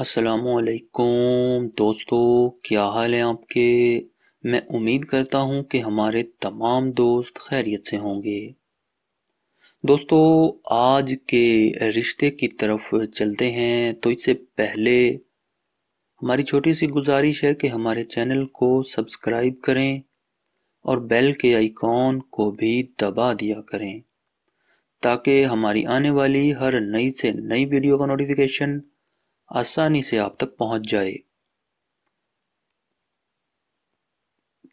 असलकुम दोस्तों क्या हाल है आपके मैं उम्मीद करता हूँ कि हमारे तमाम दोस्त खैरियत से होंगे दोस्तों आज के रिश्ते की तरफ चलते हैं तो इससे पहले हमारी छोटी सी गुजारिश है कि हमारे चैनल को सब्सक्राइब करें और बेल के आइकॉन को भी दबा दिया करें ताकि हमारी आने वाली हर नई से नई वीडियो का नोटिफिकेशन आसानी से आप तक पहुंच जाए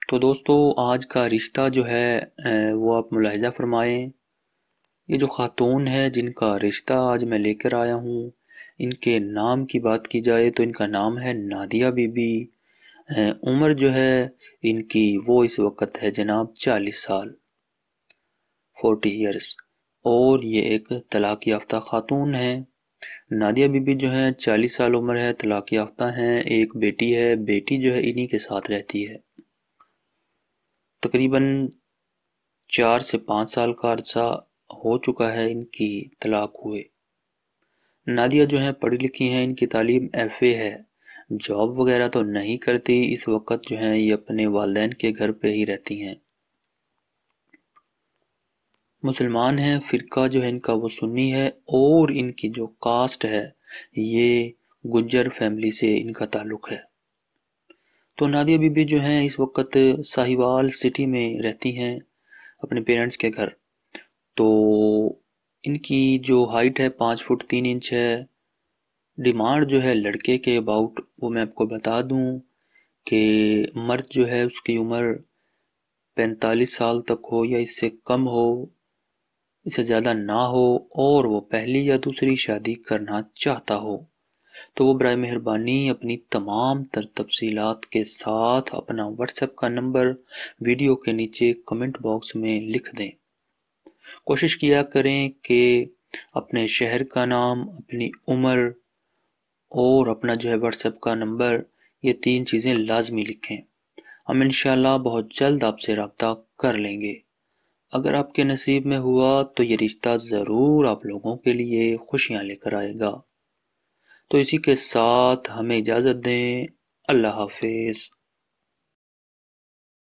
तो दोस्तों आज का रिश्ता जो है वो आप मुलाहजा फरमाएं ये जो ख़ातून है जिनका रिश्ता आज मैं लेकर आया हूँ इनके नाम की बात की जाए तो इनका नाम है नादिया बीबी उम्र जो है इनकी वो इस वक्त है जनाब चालीस साल फोर्टी ईयर्स और ये एक तलाक याफ्ता खातून हैं नादिया बीबी जो है चालीस साल उम्र है, तलाक याफ्ता हैं, एक बेटी है, बेटी जो है इन्हीं के साथ रहती है। तकरीबन चार से पाँच साल का अरसा हो चुका है इनकी तलाक हुए। नादिया जो है पढ़ी लिखी हैं, इनकी तालीम एफ़ए है, जॉब वगैरह तो नहीं करती, इस वक़्त जो है ये अपने वालदेन के घर पे ही रहती हैं। मुसलमान हैं फ़िरका जो है इनका वो सुन्नी है और इनकी जो कास्ट है ये गुज्जर फैमिली से इनका ताल्लुक़ है तो नादिया बीबी जो हैं इस वक्त साहिवाल सिटी में रहती हैं अपने पेरेंट्स के घर तो इनकी जो हाइट है पाँच फुट तीन इंच है डिमांड जो है लड़के के अबाउट वो मैं आपको बता दूं कि मर्द जो है उसकी उम्र पैंतालीस साल तक हो या इससे कम हो इससे ज़्यादा ना हो और वो पहली या दूसरी शादी करना चाहता हो तो वो बर मेहरबानी अपनी तमाम तर तफसीलात के साथ अपना व्हाट्सएप का नंबर वीडियो के नीचे कमेंट बॉक्स में लिख दें कोशिश किया करें कि अपने शहर का नाम अपनी उम्र और अपना जो है व्हाट्सएप का नंबर ये तीन चीज़ें लाजमी लिखें हम इन बहुत जल्द आपसे रबता कर लेंगे अगर आपके नसीब में हुआ तो ये रिश्ता ज़रूर आप लोगों के लिए खुशियाँ लेकर आएगा तो इसी के साथ हमें इजाज़त दें अल्लाह हाफिज़